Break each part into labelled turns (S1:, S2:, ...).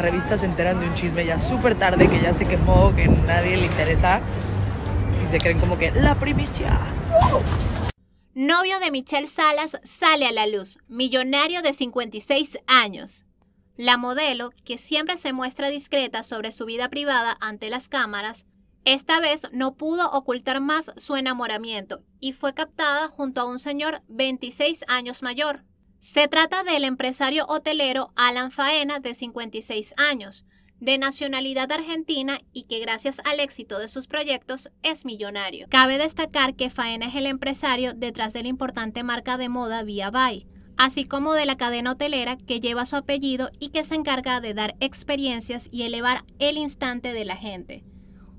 S1: revistas se enteran de un chisme ya súper tarde, que ya se quemó, que nadie le interesa. Y se creen como que la primicia. Novio de Michelle Salas sale a la luz, millonario de 56 años. La modelo, que siempre se muestra discreta sobre su vida privada ante las cámaras, esta vez no pudo ocultar más su enamoramiento y fue captada junto a un señor 26 años mayor. Se trata del empresario hotelero Alan Faena, de 56 años, de nacionalidad argentina y que gracias al éxito de sus proyectos es millonario. Cabe destacar que Faena es el empresario detrás de la importante marca de moda Via Bay, así como de la cadena hotelera que lleva su apellido y que se encarga de dar experiencias y elevar el instante de la gente.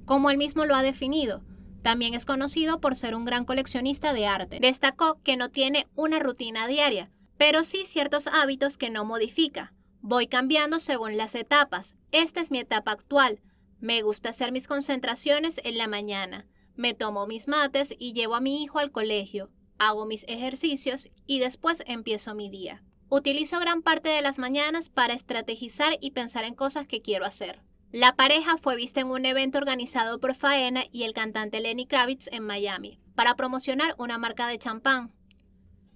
S1: Como él mismo lo ha definido, también es conocido por ser un gran coleccionista de arte. Destacó que no tiene una rutina diaria, pero sí ciertos hábitos que no modifica. Voy cambiando según las etapas. Esta es mi etapa actual. Me gusta hacer mis concentraciones en la mañana. Me tomo mis mates y llevo a mi hijo al colegio. Hago mis ejercicios y después empiezo mi día. Utilizo gran parte de las mañanas para estrategizar y pensar en cosas que quiero hacer. La pareja fue vista en un evento organizado por Faena y el cantante Lenny Kravitz en Miami para promocionar una marca de champán.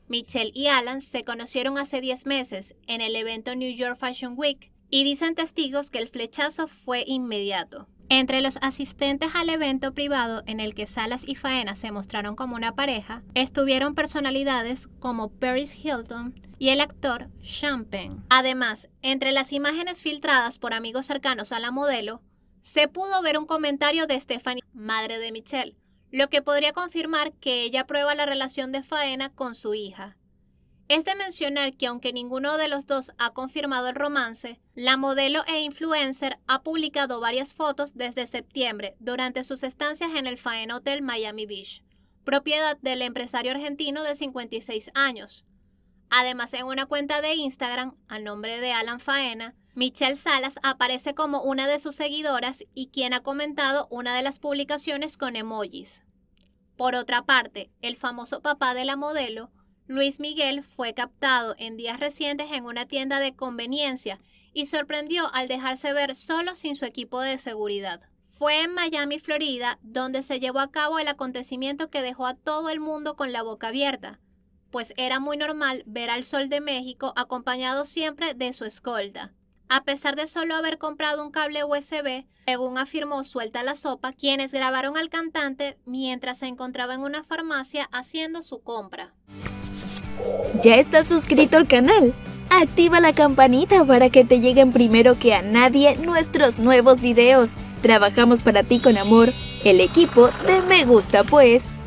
S1: Michelle y Alan se conocieron hace 10 meses en el evento New York Fashion Week y dicen testigos que el flechazo fue inmediato. Entre los asistentes al evento privado en el que Salas y Faena se mostraron como una pareja, estuvieron personalidades como Paris Hilton y el actor Champagne. Además, entre las imágenes filtradas por amigos cercanos a la modelo, se pudo ver un comentario de Stephanie, madre de Michelle, lo que podría confirmar que ella aprueba la relación de Faena con su hija. Es de mencionar que aunque ninguno de los dos ha confirmado el romance, la modelo e influencer ha publicado varias fotos desde septiembre durante sus estancias en el Faena Hotel Miami Beach, propiedad del empresario argentino de 56 años. Además, en una cuenta de Instagram, al nombre de Alan Faena, Michelle Salas aparece como una de sus seguidoras y quien ha comentado una de las publicaciones con emojis. Por otra parte, el famoso papá de la modelo, Luis Miguel, fue captado en días recientes en una tienda de conveniencia y sorprendió al dejarse ver solo sin su equipo de seguridad. Fue en Miami, Florida, donde se llevó a cabo el acontecimiento que dejó a todo el mundo con la boca abierta, pues era muy normal ver al sol de México acompañado siempre de su escolta. A pesar de solo haber comprado un cable USB, según afirmó Suelta la Sopa, quienes grabaron al cantante mientras se encontraba en una farmacia haciendo su compra. ¿Ya estás suscrito al canal? Activa la campanita para que te lleguen primero que a nadie nuestros nuevos videos. Trabajamos para ti con amor, el equipo de Me Gusta Pues.